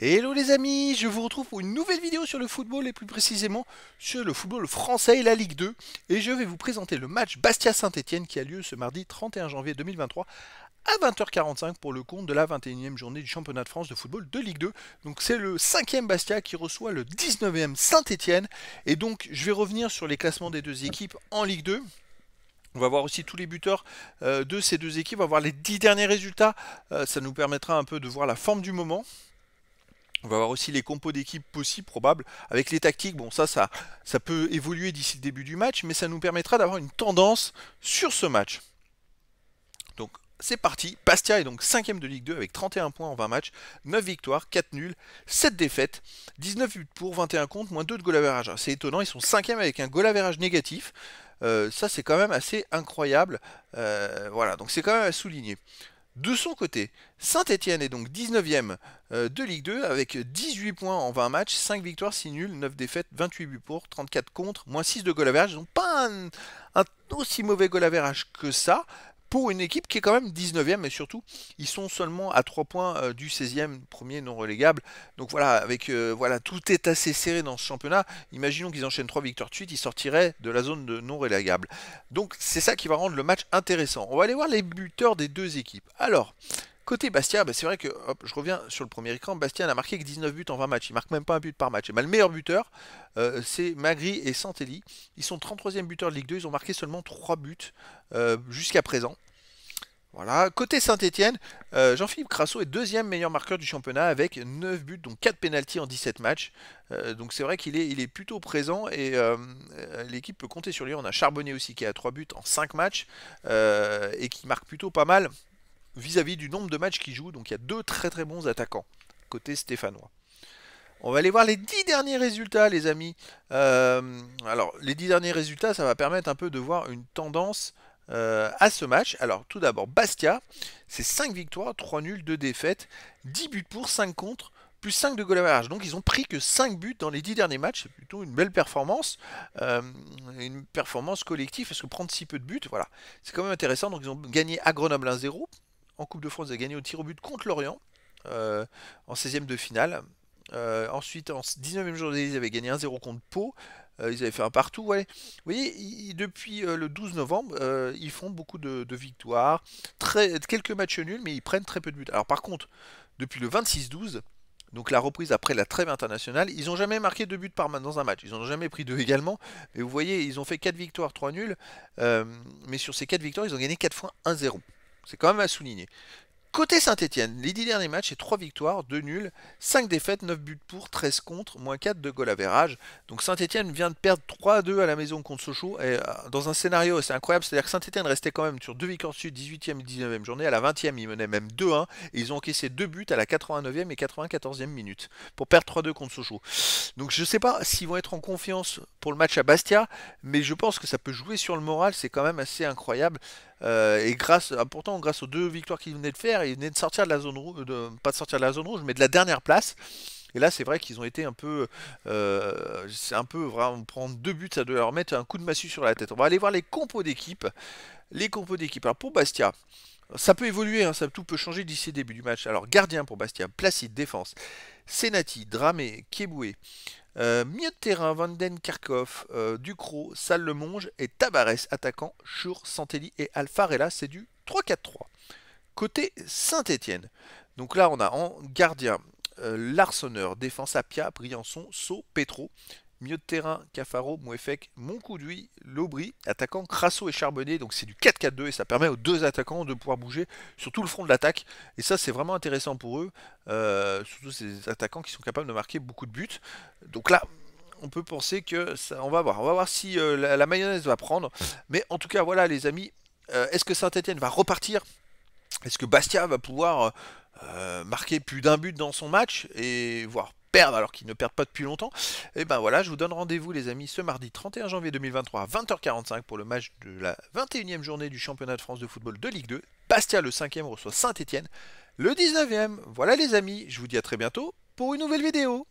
Hello les amis, je vous retrouve pour une nouvelle vidéo sur le football et plus précisément sur le football français et la Ligue 2 et je vais vous présenter le match bastia saint étienne qui a lieu ce mardi 31 janvier 2023 à 20h45 pour le compte de la 21e journée du championnat de France de football de Ligue 2. Donc c'est le 5e Bastia qui reçoit le 19e saint étienne et donc je vais revenir sur les classements des deux équipes en Ligue 2. On va voir aussi tous les buteurs euh, de ces deux équipes, on va voir les 10 derniers résultats, euh, ça nous permettra un peu de voir la forme du moment. On va voir aussi les compos d'équipe possibles, probables. Avec les tactiques, bon ça, ça, peut évoluer d'ici le début du match, mais ça nous permettra d'avoir une tendance sur ce match. Donc c'est parti, Pastia est donc 5ème de Ligue 2 avec 31 points en 20 matchs, 9 victoires, 4 nuls, 7 défaites, 19 buts pour, 21 contre, moins 2 de goal average. C'est étonnant, ils sont 5ème avec un goal average négatif. Euh, ça c'est quand même assez incroyable. Euh, voilà, donc c'est quand même à souligner. De son côté, Saint-Etienne est donc 19ème euh, de Ligue 2 avec 18 points en 20 matchs, 5 victoires, 6 nuls, 9 défaites, 28 buts pour, 34 contre, moins 6 de goal average. Donc pas un, aussi mauvais goal average que ça, pour une équipe qui est quand même 19e et surtout ils sont seulement à 3 points euh, du 16e premier non relégable. Donc voilà, avec euh, voilà, tout est assez serré dans ce championnat. Imaginons qu'ils enchaînent 3 victoires de suite, ils sortiraient de la zone de non relégable. Donc c'est ça qui va rendre le match intéressant. On va aller voir les buteurs des deux équipes. Alors, Côté Bastia, bah, c'est vrai que, je reviens sur le premier écran, Bastia n'a marqué que 19 buts en 20 matchs, il marque même pas un but par match. Et bah, le meilleur buteur, euh, c'est Magri et Santelli. Ils sont 33e buteur de Ligue 2, ils ont marqué seulement 3 buts euh, jusqu'à présent. Voilà. Côté saint étienne euh, Jean-Philippe Crasso est deuxième meilleur marqueur du championnat avec 9 buts, donc 4 pénalties en 17 matchs. donc c'est vrai qu'il est, plutôt présent et l'équipe peut compter sur lui. On a Charbonnier aussi qui a 3 buts en 5 matchs et qui marque plutôt pas mal vis-à-vis du nombre de matchs qu'ils jouent, Donc il y a deux très très bons attaquants côté stéphanois. On va aller voir les dix derniers résultats, les amis. Euh, alors, les dix derniers résultats, ça va permettre un peu de voir une tendance euh, à ce match. Alors, tout d'abord, Bastia, c'est 5 victoires, 3 nuls, 2 défaites, 10 buts pour, 5 contre, plus 5 de goal Donc, ils ont pris que 5 buts dans les 10 derniers matchs. C'est plutôt une belle performance, euh, une performance collective, parce que prendre si peu de buts, voilà, c'est quand même intéressant. Donc, ils ont gagné à Grenoble 1-0, en Coupe de France, ils avaient gagné au tir au but contre Lorient euh, en 16e de finale. Euh, ensuite, en 19e journée, ils avaient gagné 1-0 contre Pau. Euh, ils avaient fait un partout. Vous voyez, depuis le 12 novembre, ils font beaucoup de, victoires, très, quelques matchs nuls, mais ils prennent très peu de buts. Alors par contre, depuis le 26-12, donc la reprise après la trêve internationale, ils n'ont jamais marqué deux buts par match dans un match. Ils n'ont jamais pris deux également. Et vous voyez, ils ont fait 4 victoires, 3 nuls. mais sur ces 4 victoires, ils ont gagné 4 fois 1-0. C'est quand même à souligner. Côté Saint-Etienne, les 10 derniers matchs, c'est 3 victoires, 2 nuls, 5 défaites, 9 buts pour, 13 contre, moins 4 de goal à Donc Saint-Etienne vient de perdre 3-2 à la maison contre Sochaux, et euh, dans un scénario assez incroyable, c'est-à-dire que Saint-Etienne restait quand même sur 2 victoires dessus, 18e et 19e journée, à la 20e ils menaient même 2-1, et ils ont encaissé 2 buts à la 89e et 94e minute, pour perdre 3-2 contre Sochaux. Donc je ne sais pas s'ils vont être en confiance pour le match à Bastia, mais je pense que ça peut jouer sur le moral, c'est quand même assez incroyable, euh, et grâce, ah, pourtant grâce aux deux victoires qu'ils venaient de faire, de sortir de la zone rouge, pas de sortir de la zone rouge, mais de la dernière place. Et là, c'est vrai qu'ils ont été un peu, euh, c'est un peu vraiment prendre deux buts, ça doit leur mettre un coup de massue sur la tête. On va aller voir les compos d'équipe, les compos d'équipe. Alors pour Bastia, ça peut évoluer, hein, ça tout peut changer d'ici le début du match. Alors gardien pour Bastia, Placide défense, Senati, Dramé, Keboué, euh, Mieux de terrain, Vanden Kerkhoff, euh, Ducrot, Salle Lemonge et Tabares, attaquant, Chur, Santelli et Alfarella, c'est du 3-4-3. Côté Saint-Étienne, donc là on a en gardien euh, Larsonneur, défense Apia, Briançon, Saut, Petro, Mieux de terrain Cafaro, Mouefek, Moncouduy, Lobry, attaquant Crasso et Charbonnet, donc c'est du 4-4-2 et ça permet aux deux attaquants de pouvoir bouger sur tout le front de l'attaque et ça c'est vraiment intéressant pour eux, euh, surtout ces attaquants qui sont capables de marquer beaucoup de buts. Donc là, on peut penser que ça, on va voir. On va voir si euh, la, mayonnaise va prendre. Mais en tout cas, voilà les amis. Euh, est-ce que Saint-Etienne va repartir est-ce que Bastia va pouvoir euh, marquer plus d'un but dans son match et voire perdre alors qu'il ne perd pas depuis longtemps Et eh ben voilà, je vous donne rendez-vous les amis ce mardi 31 janvier 2023 à 20h45 pour le match de la 21e journée du championnat de France de football de Ligue 2. Bastia le 5e reçoit Saint-Étienne le 19e. Voilà les amis, je vous dis à très bientôt pour une nouvelle vidéo.